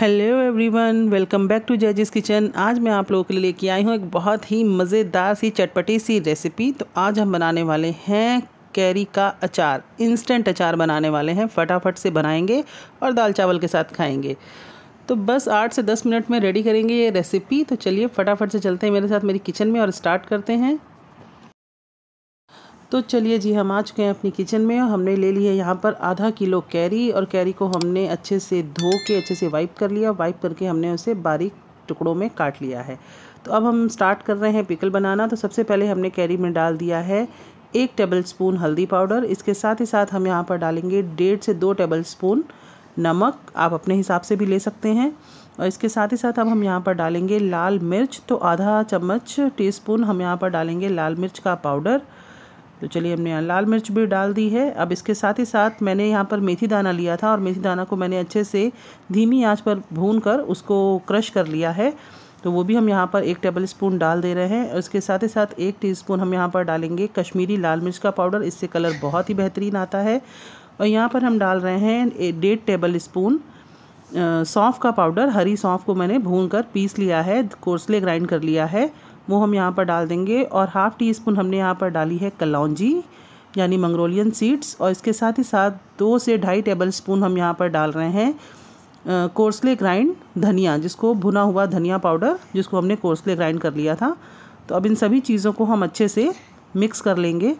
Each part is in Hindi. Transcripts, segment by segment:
hello everyone welcome back to जजेस किचन आज मैं आप लोगों के लिए लेके आई हूँ एक बहुत ही मज़ेदार सी चटपटी सी रेसिपी तो आज हम बनाने वाले हैं कैरी का अचार इंस्टेंट अचार बनाने वाले हैं फटाफट से बनाएंगे और दाल चावल के साथ खाएंगे तो बस आठ से दस मिनट में रेडी करेंगे ये रेसिपी तो चलिए फटाफट से चलते हैं मेरे साथ मेरी किचन में और स्टार्ट करते हैं तो चलिए जी हम आ चुके हैं अपनी किचन में और हमने ले ली है यहाँ पर आधा किलो कैरी और कैरी को हमने अच्छे से धो के अच्छे से वाइप कर लिया वाइप करके हमने उसे बारीक टुकड़ों में काट लिया है तो अब हम स्टार्ट कर रहे हैं पिकल बनाना तो सबसे पहले हमने कैरी में डाल दिया है एक टेबल स्पून हल्दी पाउडर इसके साथ ही साथ हम यहाँ पर डालेंगे डेढ़ से दो टेबल स्पून नमक आप अपने हिसाब से भी ले सकते हैं और इसके साथ ही साथ अब हम यहाँ पर डालेंगे लाल मिर्च तो आधा चम्मच टीस्पून हम यहाँ पर डालेंगे लाल मिर्च का पाउडर तो चलिए हमने यहाँ लाल मिर्च भी डाल दी है अब इसके साथ ही साथ मैंने यहाँ पर मेथी दाना लिया था और मेथी दाना को मैंने अच्छे से धीमी आंच पर भून कर उसको क्रश कर लिया है तो वो भी हम यहाँ पर एक टेबल स्पून डाल दे रहे हैं और इसके साथ ही साथ एक स्पून हम यहाँ पर डालेंगे कश्मीरी लाल मिर्च का पाउडर इससे कलर बहुत ही बेहतरीन आता है और यहाँ पर हम डाल रहे हैं डेढ़ टेबल स्पून सौंफ का पाउडर हरी सौंफ को मैंने भून कर पीस लिया है कोर्सले ग्राइंड कर लिया है वो हम यहाँ पर डाल देंगे और हाफ़ टी स्पून हमने यहाँ पर डाली है कलौजी यानी मंगरोलियन सीड्स और इसके साथ ही साथ दो से ढाई टेबल स्पून हम यहाँ पर डाल रहे हैं कोर्सले ग्राइंड धनिया जिसको भुना हुआ धनिया पाउडर जिसको हमने कोर्सले ग्राइंड कर लिया था तो अब इन सभी चीज़ों को हम अच्छे से मिक्स कर लेंगे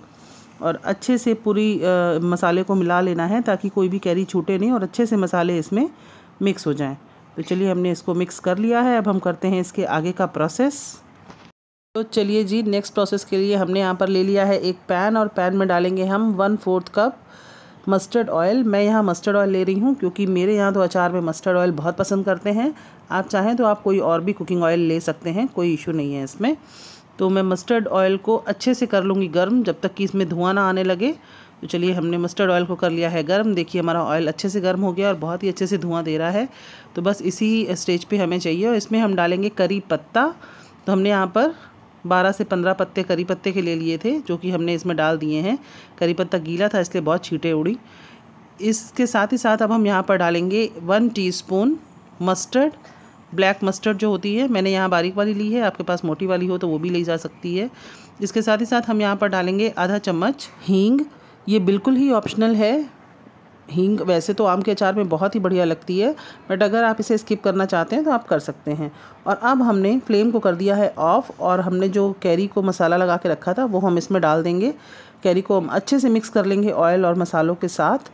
और अच्छे से पूरी आ, मसाले को मिला लेना है ताकि कोई भी कैरी छूटे नहीं और अच्छे से मसाले इसमें मिक्स हो जाएं तो चलिए हमने इसको मिक्स कर लिया है अब हम करते हैं इसके आगे का प्रोसेस तो चलिए जी नेक्स्ट प्रोसेस के लिए हमने यहाँ पर ले लिया है एक पैन और पैन में डालेंगे हम one fourth cup mustard oil मैं यहाँ मस्टर्ड ऑयल ले रही हूँ क्योंकि मेरे यहाँ तो अचार में मस्टर्ड ऑयल बहुत पसंद करते हैं आप चाहें तो आप कोई और भी कुकिंग ऑयल ले सकते हैं कोई इशू नहीं है इसमें तो मैं मस्टर्ड ऑयल को अच्छे से कर लूँगी गर्म जब तक कि इसमें धुआं ना आने लगे तो चलिए हमने मस्टर्ड ऑयल को कर लिया है गर्म देखिए हमारा ऑयल अच्छे से गर्म हो गया और बहुत ही अच्छे से धुआँ दे रहा है तो बस इसी स्टेज पर हमें चाहिए और इसमें हम डालेंगे करी पत्ता तो हमने यहाँ पर बारह से पंद्रह पत्ते करी पत्ते के ले लिए थे जो कि हमने इसमें डाल दिए हैं करी पत्ता गीला था इसलिए बहुत छीटे उड़ी इसके साथ ही साथ अब हम यहाँ पर डालेंगे one teaspoon mustard black mustard जो होती है मैंने यहाँ बारीक वाली ली है आपके पास मोटी वाली हो तो वो भी ली जा सकती है इसके साथ ही साथ हम यहाँ पर डालेंगे आधा चम्मच हींग ये बिल्कुल ही ऑप्शनल है हींग वैसे तो आम के अचार में बहुत ही बढ़िया लगती है बट अगर आप इसे स्किप करना चाहते हैं तो आप कर सकते हैं और अब हमने फ्लेम को कर दिया है ऑफ़ और हमने जो कैरी को मसाला लगा के रखा था वो हम इसमें डाल देंगे कैरी को हम अच्छे से मिक्स कर लेंगे ऑयल और मसालों के साथ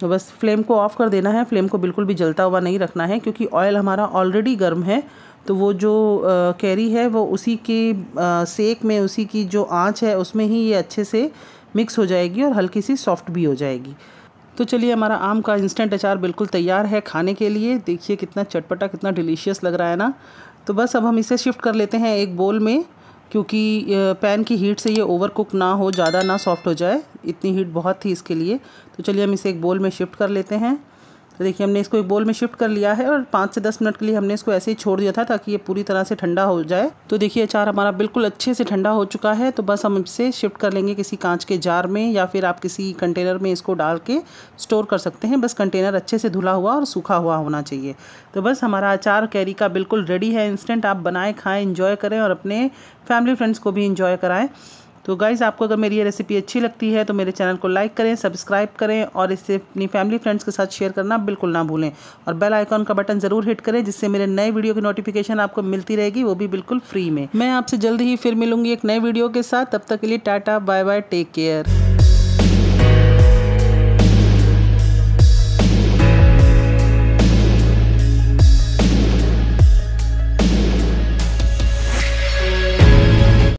तो बस फ्लेम को ऑफ़ कर देना है फ्लेम को बिल्कुल भी जलता हुआ नहीं रखना है क्योंकि ऑयल हमारा ऑलरेडी गर्म है तो वो जो कैरी है वो उसी के आ, सेक में उसी की जो आँच है उसमें ही ये अच्छे से मिक्स हो जाएगी और हल्की सी सॉफ्ट भी हो जाएगी तो चलिए हमारा आम का इंस्टेंट अचार बिल्कुल तैयार है खाने के लिए देखिए कितना चटपटा कितना डिलीशियस लग रहा है ना तो बस अब हम इसे शिफ्ट कर लेते हैं एक बोल में क्योंकि पैन की हीट से ये ओवर कुक ना हो ज़्यादा ना सॉफ्ट हो जाए इतनी हीट बहुत थी इसके लिए तो चलिए हम इसे एक बोल में शिफ्ट कर लेते हैं तो देखिए हमने इसको एक बोल में शिफ्ट कर लिया है और पाँच से दस मिनट के लिए हमने इसको ऐसे ही छोड़ दिया था ताकि ये पूरी तरह से ठंडा हो जाए तो देखिए अचार हमारा बिल्कुल अच्छे से ठंडा हो चुका है तो बस हम इसे शिफ्ट कर लेंगे किसी कांच के जार में या फिर आप किसी कंटेनर में इसको डाल के स्टोर कर सकते हैं बस कंटेनर अच्छे से धुला हुआ और सूखा हुआ होना चाहिए तो बस हमारा अचार कैरी का बिल्कुल रेडी है इंस्टेंट आप बनाएँ खाएँ इंजॉय करें और अपने फैमिली फ्रेंड्स को भी इंजॉय कराएँ तो गाइज़ आपको अगर मेरी ये रेसिपी अच्छी लगती है तो मेरे चैनल को लाइक करें सब्सक्राइब करें और इसे अपनी फैमिली फ्रेंड्स के साथ शेयर करना बिल्कुल ना भूलें और बेल आइकॉन का बटन ज़रूर हिट करें जिससे मेरे नए वीडियो की नोटिफिकेशन आपको मिलती रहेगी वो भी बिल्कुल फ्री में मैं आपसे जल्द ही फिर मिलूंगी एक नए वीडियो के साथ तब तक के लिए tata bye bye take care